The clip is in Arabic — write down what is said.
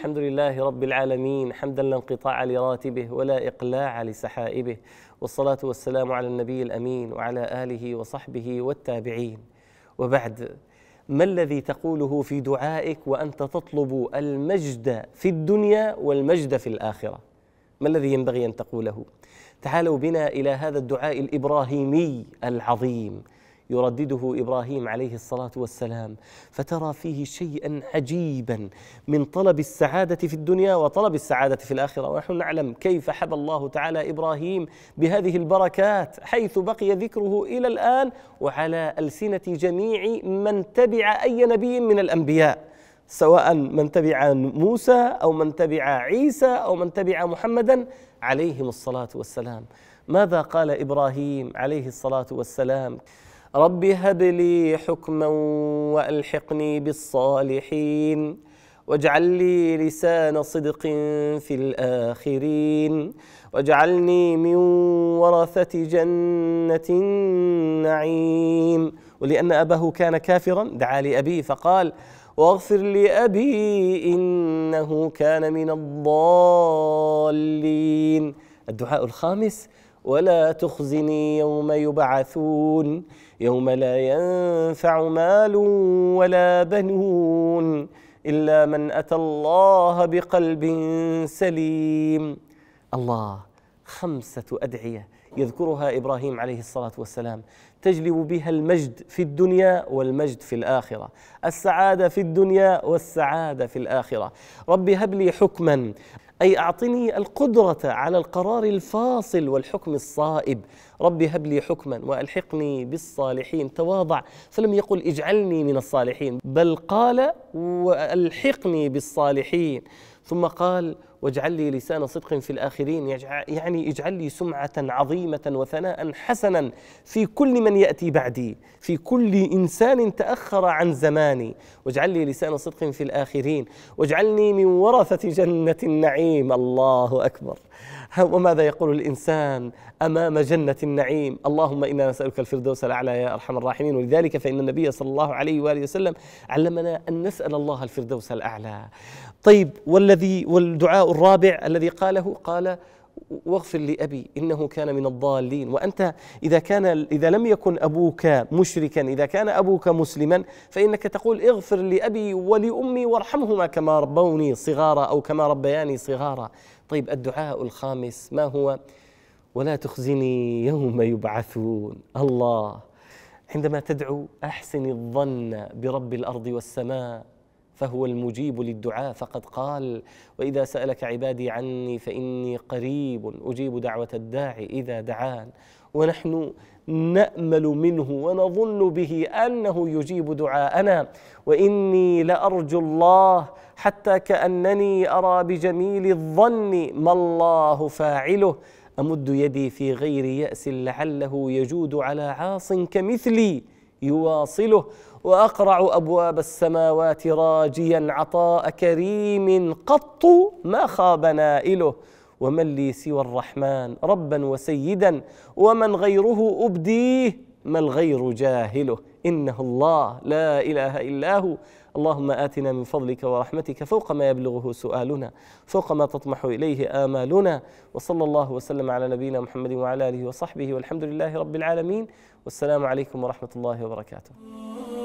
الحمد لله رب العالمين حمدا لا انقطاع لراتبه ولا إقلاع لسحائبه والصلاة والسلام على النبي الأمين وعلى آله وصحبه والتابعين وبعد ما الذي تقوله في دعائك وأنت تطلب المجد في الدنيا والمجد في الآخرة ما الذي ينبغي أن تقوله تعالوا بنا إلى هذا الدعاء الإبراهيمي العظيم يردده ابراهيم عليه الصلاه والسلام فترى فيه شيئا عجيبا من طلب السعاده في الدنيا وطلب السعاده في الاخره ونحن نعلم كيف حب الله تعالى ابراهيم بهذه البركات حيث بقي ذكره الى الان وعلى السنه جميع من تبع اي نبي من الانبياء سواء من تبع موسى او من تبع عيسى او من تبع محمدا عليهم الصلاه والسلام ماذا قال ابراهيم عليه الصلاه والسلام رب هب لي حكما والحقني بالصالحين واجعل لي لسان صدق في الاخرين واجعلني من ورثه جنه النعيم ولان اباه كان كافرا دعا لابيه فقال واغفر لابي انه كان من الضالين الدعاء الخامس ولا تخزني يوم يبعثون يوم لا ينفع مال ولا بنون الا من اتى الله بقلب سليم الله خمسة أدعية يذكرها إبراهيم عليه الصلاة والسلام تجلب بها المجد في الدنيا والمجد في الآخرة السعادة في الدنيا والسعادة في الآخرة رب هب لي حكما أي أعطني القدرة على القرار الفاصل والحكم الصائب رب هب لي حكما وألحقني بالصالحين تواضع فلم يقل اجعلني من الصالحين بل قال وألحقني بالصالحين ثم قال واجعل لي لسان صدق في الآخرين يعني اجعل لي سمعة عظيمة وثناء حسنا في كل من يأتي بعدي في كل إنسان تأخر عن زماني واجعل لي لسان صدق في الآخرين واجعلني من ورثة جنة النعيم الله أكبر وماذا يقول الإنسان أمام جنة النعيم اللهم إنا نسألك الفردوس الأعلى يا أرحم الراحمين ولذلك فإن النبي صلى الله عليه وآله وسلم علمنا أن نسأل الله الفردوس الأعلى طيب والذي والدعاء الرابع الذي قاله قال واغفر لأبي إنه كان من الضالين وأنت إذا كان إذا لم يكن أبوك مشركا إذا كان أبوك مسلما فإنك تقول اغفر لأبي ولأمي وارحمهما كما ربوني صغارا أو كما ربياني صغارا طيب الدعاء الخامس ما هو ولا تخزني يوم يبعثون الله عندما تدعو أحسن الظن برب الأرض والسماء فهو المجيب للدعاء فقد قال واذا سالك عبادي عني فاني قريب اجيب دعوه الداعي اذا دعان ونحن نامل منه ونظن به انه يجيب دعاءنا واني لارجو الله حتى كانني ارى بجميل الظن ما الله فاعله امد يدي في غير ياس لعله يجود على عاص كمثلي يواصله واقرع ابواب السماوات راجيا عطاء كريم قط ما خاب نائله ومن لي سوى الرحمن ربا وسيدا ومن غيره ابديه ما الغير جاهله إنه الله لا إله إلا هو اللهم آتنا من فضلك ورحمتك فوق ما يبلغه سؤالنا فوق ما تطمح إليه آمالنا وصلى الله وسلم على نبينا محمد وعلى آله وصحبه والحمد لله رب العالمين والسلام عليكم ورحمة الله وبركاته